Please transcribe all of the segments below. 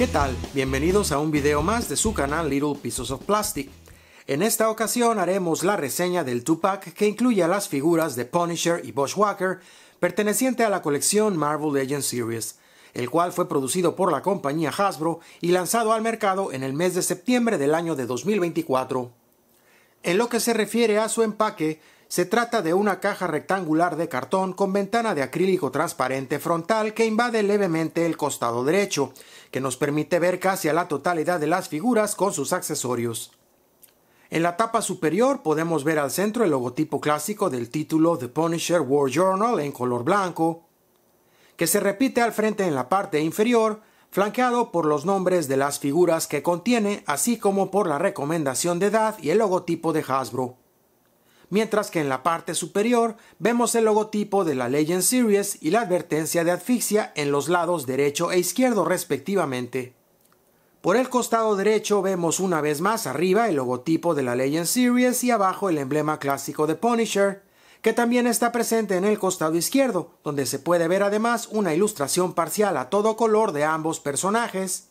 ¿Qué tal? Bienvenidos a un video más de su canal Little Pieces of Plastic. En esta ocasión haremos la reseña del Tupac que incluye a las figuras de Punisher y Bushwhacker perteneciente a la colección Marvel Legends Series, el cual fue producido por la compañía Hasbro y lanzado al mercado en el mes de septiembre del año de 2024. En lo que se refiere a su empaque, se trata de una caja rectangular de cartón con ventana de acrílico transparente frontal que invade levemente el costado derecho, que nos permite ver casi a la totalidad de las figuras con sus accesorios. En la tapa superior podemos ver al centro el logotipo clásico del título The Punisher War Journal en color blanco, que se repite al frente en la parte inferior, flanqueado por los nombres de las figuras que contiene, así como por la recomendación de edad y el logotipo de Hasbro mientras que en la parte superior vemos el logotipo de la Legend Series y la advertencia de asfixia en los lados derecho e izquierdo respectivamente. Por el costado derecho vemos una vez más arriba el logotipo de la Legend Series y abajo el emblema clásico de Punisher, que también está presente en el costado izquierdo, donde se puede ver además una ilustración parcial a todo color de ambos personajes,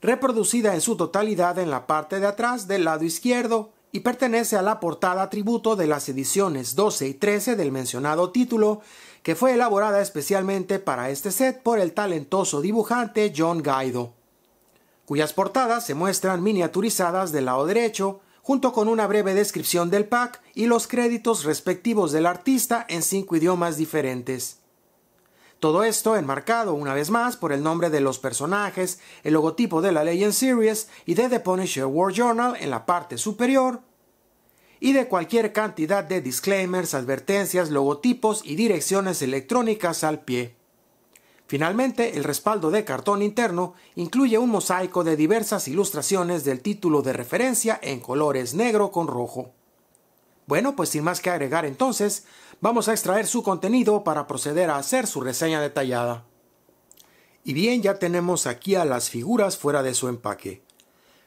reproducida en su totalidad en la parte de atrás del lado izquierdo y pertenece a la portada tributo de las ediciones 12 y 13 del mencionado título, que fue elaborada especialmente para este set por el talentoso dibujante John Guido, cuyas portadas se muestran miniaturizadas del lado derecho, junto con una breve descripción del pack y los créditos respectivos del artista en cinco idiomas diferentes. Todo esto enmarcado una vez más por el nombre de los personajes, el logotipo de la Legend Series y de The Punisher War Journal en la parte superior, y de cualquier cantidad de disclaimers, advertencias, logotipos y direcciones electrónicas al pie. Finalmente, el respaldo de cartón interno incluye un mosaico de diversas ilustraciones del título de referencia en colores negro con rojo. Bueno, pues sin más que agregar entonces, Vamos a extraer su contenido para proceder a hacer su reseña detallada. Y bien, ya tenemos aquí a las figuras fuera de su empaque.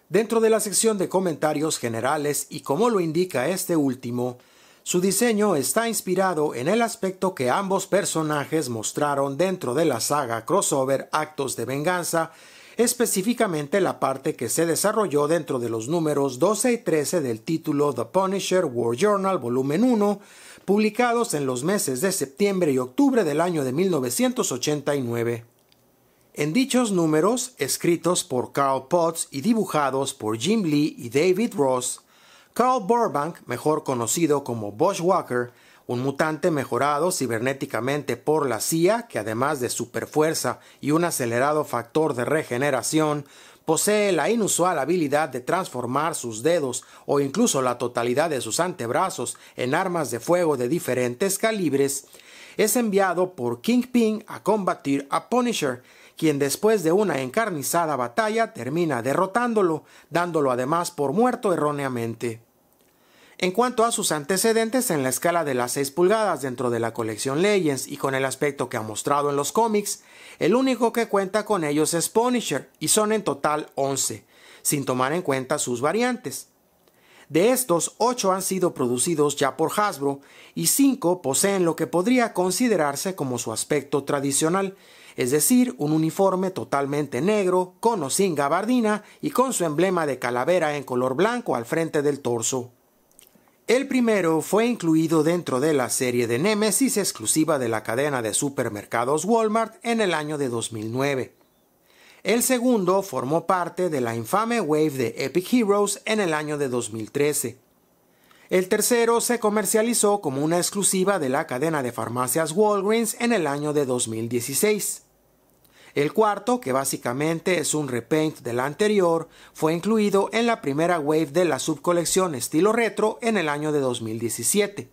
Dentro de la sección de comentarios generales y como lo indica este último, su diseño está inspirado en el aspecto que ambos personajes mostraron dentro de la saga crossover Actos de Venganza, específicamente la parte que se desarrolló dentro de los números 12 y 13 del título The Punisher War Journal Volumen 1, publicados en los meses de septiembre y octubre del año de 1989. En dichos números, escritos por Carl Potts y dibujados por Jim Lee y David Ross, Carl Burbank, mejor conocido como Bosch Walker, un mutante mejorado cibernéticamente por la CIA, que además de superfuerza y un acelerado factor de regeneración, Posee la inusual habilidad de transformar sus dedos o incluso la totalidad de sus antebrazos en armas de fuego de diferentes calibres. Es enviado por Kingpin a combatir a Punisher, quien después de una encarnizada batalla termina derrotándolo, dándolo además por muerto erróneamente. En cuanto a sus antecedentes en la escala de las 6 pulgadas dentro de la colección Legends y con el aspecto que ha mostrado en los cómics, el único que cuenta con ellos es Punisher y son en total 11, sin tomar en cuenta sus variantes. De estos, 8 han sido producidos ya por Hasbro y 5 poseen lo que podría considerarse como su aspecto tradicional, es decir, un uniforme totalmente negro, con o sin gabardina y con su emblema de calavera en color blanco al frente del torso. El primero fue incluido dentro de la serie de Nemesis exclusiva de la cadena de supermercados Walmart en el año de 2009. El segundo formó parte de la infame wave de Epic Heroes en el año de 2013. El tercero se comercializó como una exclusiva de la cadena de farmacias Walgreens en el año de 2016. El cuarto, que básicamente es un repaint del anterior, fue incluido en la primera wave de la subcolección estilo retro en el año de 2017.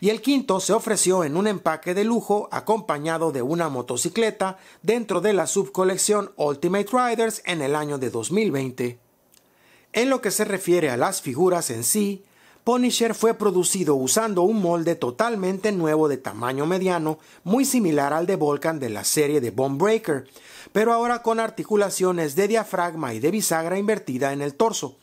Y el quinto se ofreció en un empaque de lujo acompañado de una motocicleta dentro de la subcolección Ultimate Riders en el año de 2020. En lo que se refiere a las figuras en sí, Punisher fue producido usando un molde totalmente nuevo de tamaño mediano, muy similar al de Volcan de la serie de Bone Breaker, pero ahora con articulaciones de diafragma y de bisagra invertida en el torso,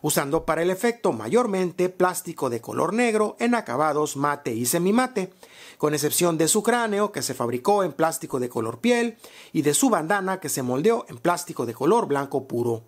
usando para el efecto mayormente plástico de color negro en acabados mate y semimate, con excepción de su cráneo que se fabricó en plástico de color piel y de su bandana que se moldeó en plástico de color blanco puro.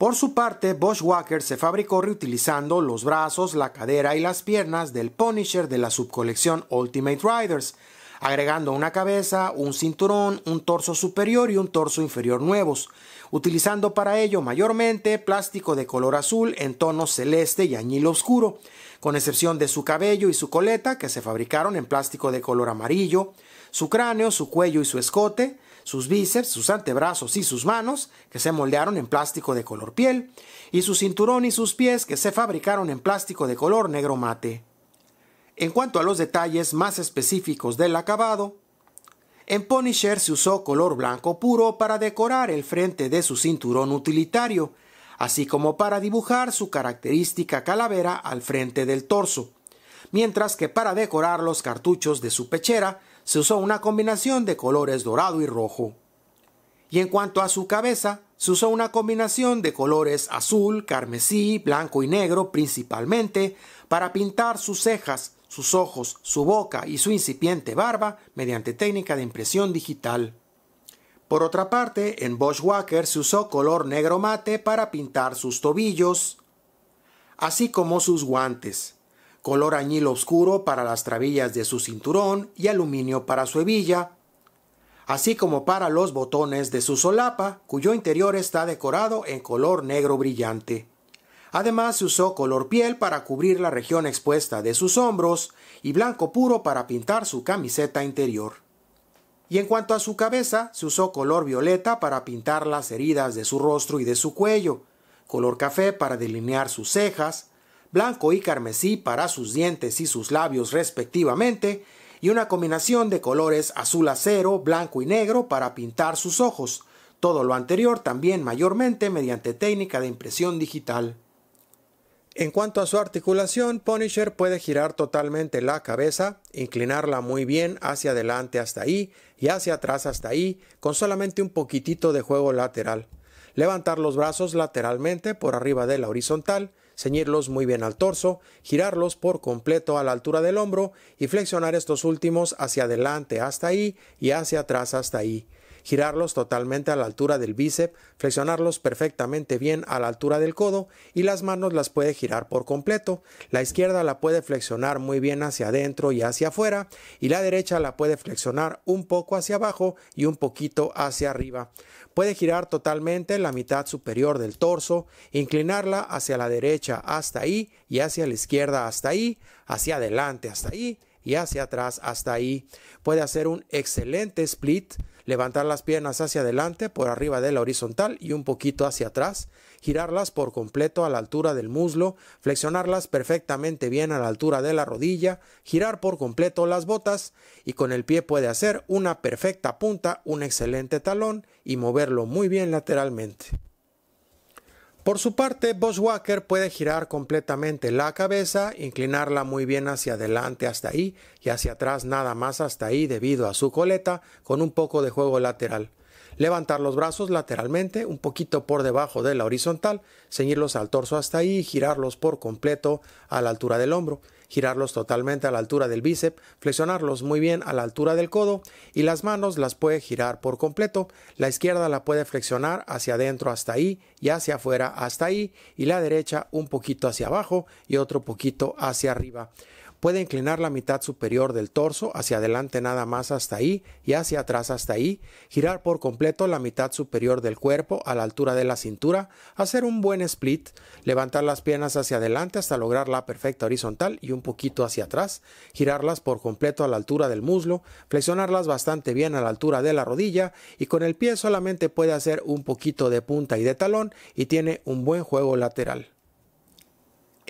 Por su parte, Walker se fabricó reutilizando los brazos, la cadera y las piernas del Punisher de la subcolección Ultimate Riders, agregando una cabeza, un cinturón, un torso superior y un torso inferior nuevos, utilizando para ello mayormente plástico de color azul en tono celeste y añil oscuro, con excepción de su cabello y su coleta que se fabricaron en plástico de color amarillo, su cráneo, su cuello y su escote, sus bíceps, sus antebrazos y sus manos, que se moldearon en plástico de color piel, y su cinturón y sus pies, que se fabricaron en plástico de color negro mate. En cuanto a los detalles más específicos del acabado, en Punisher se usó color blanco puro para decorar el frente de su cinturón utilitario, así como para dibujar su característica calavera al frente del torso, mientras que para decorar los cartuchos de su pechera se usó una combinación de colores dorado y rojo. Y en cuanto a su cabeza, se usó una combinación de colores azul, carmesí, blanco y negro principalmente para pintar sus cejas, sus ojos, su boca y su incipiente barba mediante técnica de impresión digital. Por otra parte, en Walker se usó color negro mate para pintar sus tobillos, así como sus guantes color añil oscuro para las trabillas de su cinturón y aluminio para su hebilla, así como para los botones de su solapa, cuyo interior está decorado en color negro brillante. Además se usó color piel para cubrir la región expuesta de sus hombros y blanco puro para pintar su camiseta interior. Y en cuanto a su cabeza, se usó color violeta para pintar las heridas de su rostro y de su cuello, color café para delinear sus cejas, blanco y carmesí para sus dientes y sus labios respectivamente, y una combinación de colores azul acero, blanco y negro para pintar sus ojos, todo lo anterior también mayormente mediante técnica de impresión digital. En cuanto a su articulación, Punisher puede girar totalmente la cabeza, inclinarla muy bien hacia adelante hasta ahí y hacia atrás hasta ahí, con solamente un poquitito de juego lateral. Levantar los brazos lateralmente por arriba de la horizontal ceñirlos muy bien al torso, girarlos por completo a la altura del hombro y flexionar estos últimos hacia adelante hasta ahí y hacia atrás hasta ahí girarlos totalmente a la altura del bíceps, flexionarlos perfectamente bien a la altura del codo y las manos las puede girar por completo. La izquierda la puede flexionar muy bien hacia adentro y hacia afuera y la derecha la puede flexionar un poco hacia abajo y un poquito hacia arriba. Puede girar totalmente la mitad superior del torso, inclinarla hacia la derecha hasta ahí y hacia la izquierda hasta ahí, hacia adelante hasta ahí y hacia atrás hasta ahí. Puede hacer un excelente split levantar las piernas hacia adelante por arriba de la horizontal y un poquito hacia atrás, girarlas por completo a la altura del muslo, flexionarlas perfectamente bien a la altura de la rodilla, girar por completo las botas y con el pie puede hacer una perfecta punta, un excelente talón y moverlo muy bien lateralmente. Por su parte, Walker puede girar completamente la cabeza, inclinarla muy bien hacia adelante hasta ahí y hacia atrás nada más hasta ahí debido a su coleta con un poco de juego lateral. Levantar los brazos lateralmente, un poquito por debajo de la horizontal, ceñirlos al torso hasta ahí y girarlos por completo a la altura del hombro girarlos totalmente a la altura del bíceps, flexionarlos muy bien a la altura del codo y las manos las puede girar por completo. La izquierda la puede flexionar hacia adentro hasta ahí y hacia afuera hasta ahí y la derecha un poquito hacia abajo y otro poquito hacia arriba. Puede inclinar la mitad superior del torso hacia adelante nada más hasta ahí y hacia atrás hasta ahí, girar por completo la mitad superior del cuerpo a la altura de la cintura, hacer un buen split, levantar las piernas hacia adelante hasta lograr la perfecta horizontal y un poquito hacia atrás, girarlas por completo a la altura del muslo, flexionarlas bastante bien a la altura de la rodilla y con el pie solamente puede hacer un poquito de punta y de talón y tiene un buen juego lateral.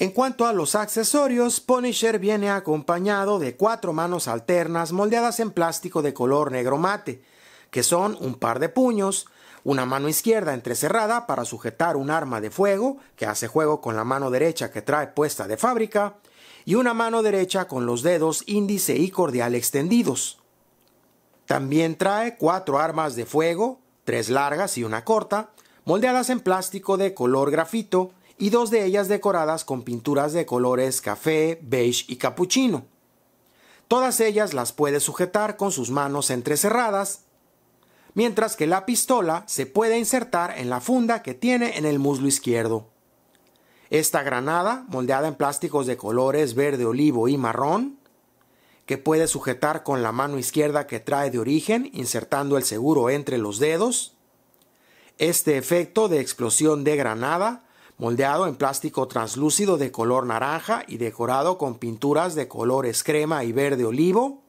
En cuanto a los accesorios, Punisher viene acompañado de cuatro manos alternas moldeadas en plástico de color negro mate, que son un par de puños, una mano izquierda entrecerrada para sujetar un arma de fuego, que hace juego con la mano derecha que trae puesta de fábrica, y una mano derecha con los dedos índice y cordial extendidos. También trae cuatro armas de fuego, tres largas y una corta, moldeadas en plástico de color grafito, y dos de ellas decoradas con pinturas de colores café, beige y capuchino. Todas ellas las puede sujetar con sus manos entrecerradas, mientras que la pistola se puede insertar en la funda que tiene en el muslo izquierdo. Esta granada, moldeada en plásticos de colores verde olivo y marrón, que puede sujetar con la mano izquierda que trae de origen, insertando el seguro entre los dedos. Este efecto de explosión de granada moldeado en plástico translúcido de color naranja y decorado con pinturas de colores crema y verde olivo.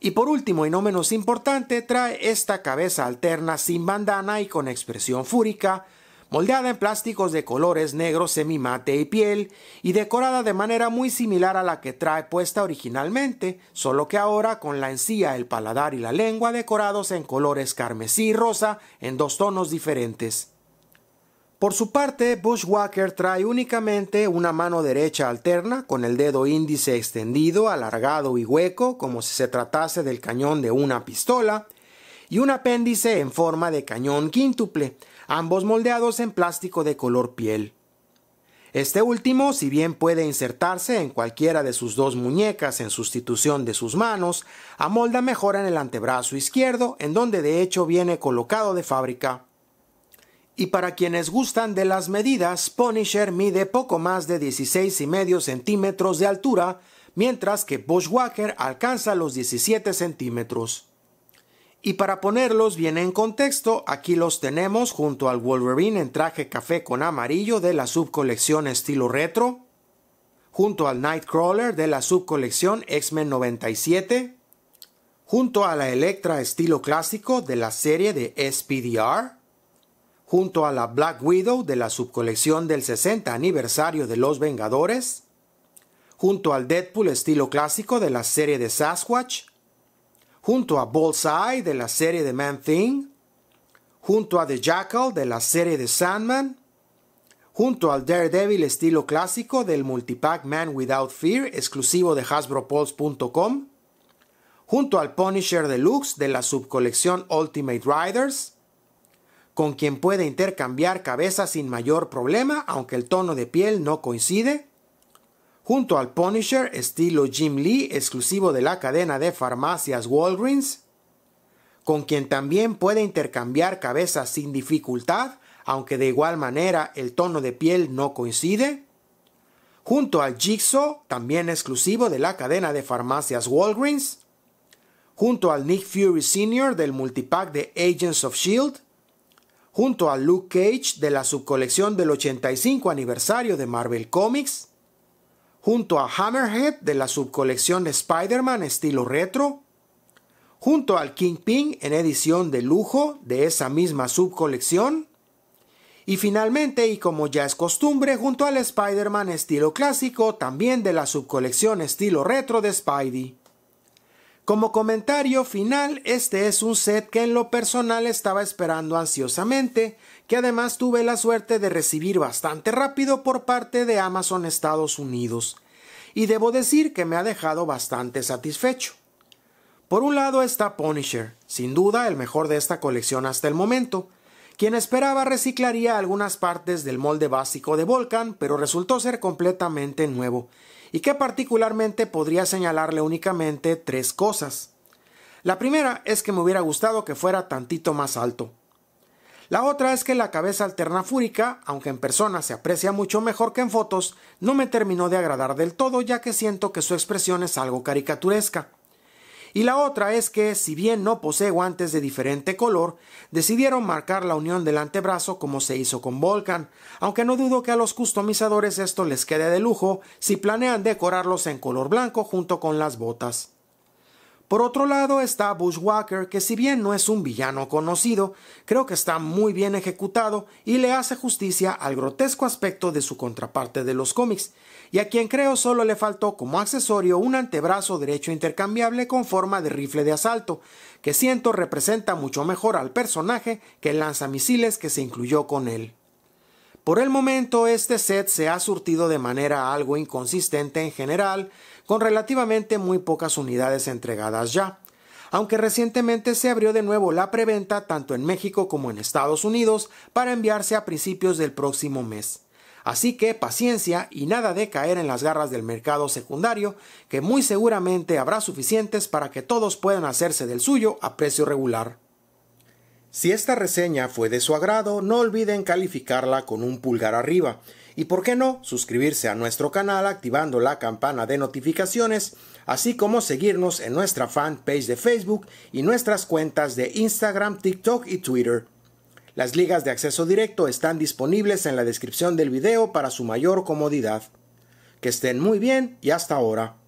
Y por último y no menos importante, trae esta cabeza alterna sin bandana y con expresión fúrica, moldeada en plásticos de colores negro, semimate y piel, y decorada de manera muy similar a la que trae puesta originalmente, solo que ahora con la encía, el paladar y la lengua decorados en colores carmesí y rosa en dos tonos diferentes. Por su parte, Bushwacker trae únicamente una mano derecha alterna con el dedo índice extendido, alargado y hueco como si se tratase del cañón de una pistola y un apéndice en forma de cañón quíntuple, ambos moldeados en plástico de color piel. Este último, si bien puede insertarse en cualquiera de sus dos muñecas en sustitución de sus manos, amolda mejor en el antebrazo izquierdo, en donde de hecho viene colocado de fábrica. Y para quienes gustan de las medidas, Punisher mide poco más de y medio centímetros de altura, mientras que Bushwhacker alcanza los 17 centímetros. Y para ponerlos bien en contexto, aquí los tenemos junto al Wolverine en traje café con amarillo de la subcolección estilo retro, junto al Nightcrawler de la subcolección X-Men 97, junto a la Electra estilo clásico de la serie de SPDR, junto a la Black Widow de la subcolección del 60 aniversario de Los Vengadores, junto al Deadpool estilo clásico de la serie de Sasquatch, junto a Bullseye de la serie de Man Thing, junto a The Jackal de la serie de Sandman, junto al Daredevil estilo clásico del multipack Man Without Fear exclusivo de HasbroPulse.com, junto al Punisher Deluxe de la subcolección Ultimate Riders, con quien puede intercambiar cabezas sin mayor problema, aunque el tono de piel no coincide. Junto al Punisher estilo Jim Lee, exclusivo de la cadena de farmacias Walgreens, con quien también puede intercambiar cabezas sin dificultad, aunque de igual manera el tono de piel no coincide. Junto al Jigsaw, también exclusivo de la cadena de farmacias Walgreens. Junto al Nick Fury Sr. del multipack de Agents of Shield junto a Luke Cage de la subcolección del 85 aniversario de Marvel Comics, junto a Hammerhead de la subcolección Spider-Man estilo retro, junto al Kingpin en edición de lujo de esa misma subcolección, y finalmente, y como ya es costumbre, junto al Spider-Man estilo clásico también de la subcolección estilo retro de Spidey. Como comentario final, este es un set que en lo personal estaba esperando ansiosamente, que además tuve la suerte de recibir bastante rápido por parte de Amazon Estados Unidos, y debo decir que me ha dejado bastante satisfecho. Por un lado está Punisher, sin duda el mejor de esta colección hasta el momento, quien esperaba reciclaría algunas partes del molde básico de Volcan, pero resultó ser completamente nuevo, y que particularmente podría señalarle únicamente tres cosas. La primera es que me hubiera gustado que fuera tantito más alto. La otra es que la cabeza alternafúrica, aunque en persona se aprecia mucho mejor que en fotos, no me terminó de agradar del todo ya que siento que su expresión es algo caricaturesca. Y la otra es que, si bien no posee guantes de diferente color, decidieron marcar la unión del antebrazo como se hizo con Volcan, aunque no dudo que a los customizadores esto les quede de lujo si planean decorarlos en color blanco junto con las botas. Por otro lado está Walker, que si bien no es un villano conocido, creo que está muy bien ejecutado y le hace justicia al grotesco aspecto de su contraparte de los cómics, y a quien creo solo le faltó como accesorio un antebrazo derecho intercambiable con forma de rifle de asalto, que siento representa mucho mejor al personaje que el lanzamisiles que se incluyó con él. Por el momento este set se ha surtido de manera algo inconsistente en general, con relativamente muy pocas unidades entregadas ya. Aunque recientemente se abrió de nuevo la preventa tanto en México como en Estados Unidos para enviarse a principios del próximo mes. Así que paciencia y nada de caer en las garras del mercado secundario, que muy seguramente habrá suficientes para que todos puedan hacerse del suyo a precio regular. Si esta reseña fue de su agrado, no olviden calificarla con un pulgar arriba y por qué no suscribirse a nuestro canal activando la campana de notificaciones, así como seguirnos en nuestra fanpage de Facebook y nuestras cuentas de Instagram, TikTok y Twitter. Las ligas de acceso directo están disponibles en la descripción del video para su mayor comodidad. Que estén muy bien y hasta ahora.